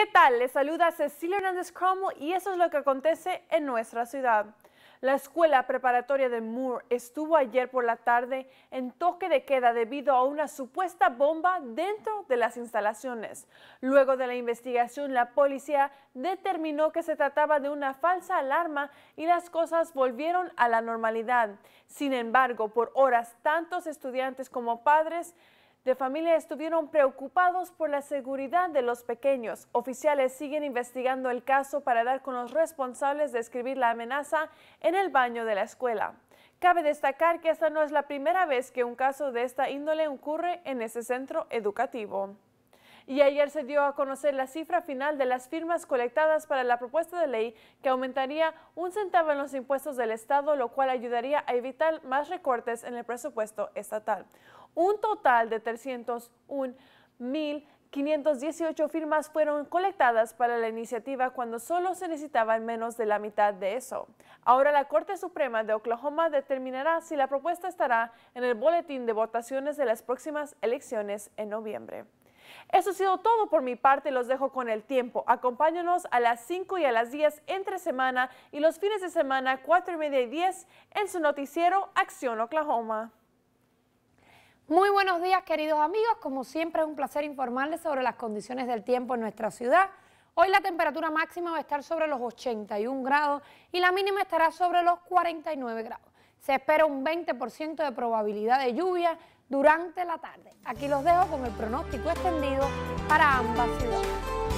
¿Qué tal? Les saluda Cecilia Hernández cromwell y eso es lo que acontece en nuestra ciudad. La escuela preparatoria de Moore estuvo ayer por la tarde en toque de queda debido a una supuesta bomba dentro de las instalaciones. Luego de la investigación, la policía determinó que se trataba de una falsa alarma y las cosas volvieron a la normalidad. Sin embargo, por horas, tantos estudiantes como padres de familia estuvieron preocupados por la seguridad de los pequeños. Oficiales siguen investigando el caso para dar con los responsables de escribir la amenaza en el baño de la escuela. Cabe destacar que esta no es la primera vez que un caso de esta índole ocurre en ese centro educativo. Y ayer se dio a conocer la cifra final de las firmas colectadas para la propuesta de ley que aumentaría un centavo en los impuestos del Estado, lo cual ayudaría a evitar más recortes en el presupuesto estatal. Un total de 301,518 firmas fueron colectadas para la iniciativa cuando solo se necesitaban menos de la mitad de eso. Ahora la Corte Suprema de Oklahoma determinará si la propuesta estará en el boletín de votaciones de las próximas elecciones en noviembre. Eso ha sido todo por mi parte, los dejo con el tiempo. Acompáñenos a las 5 y a las 10 entre semana y los fines de semana 4 y media y 10 en su noticiero Acción Oklahoma. Muy buenos días queridos amigos, como siempre es un placer informarles sobre las condiciones del tiempo en nuestra ciudad. Hoy la temperatura máxima va a estar sobre los 81 grados y la mínima estará sobre los 49 grados. Se espera un 20% de probabilidad de lluvia, durante la tarde. Aquí los dejo con el pronóstico extendido para ambas ciudades.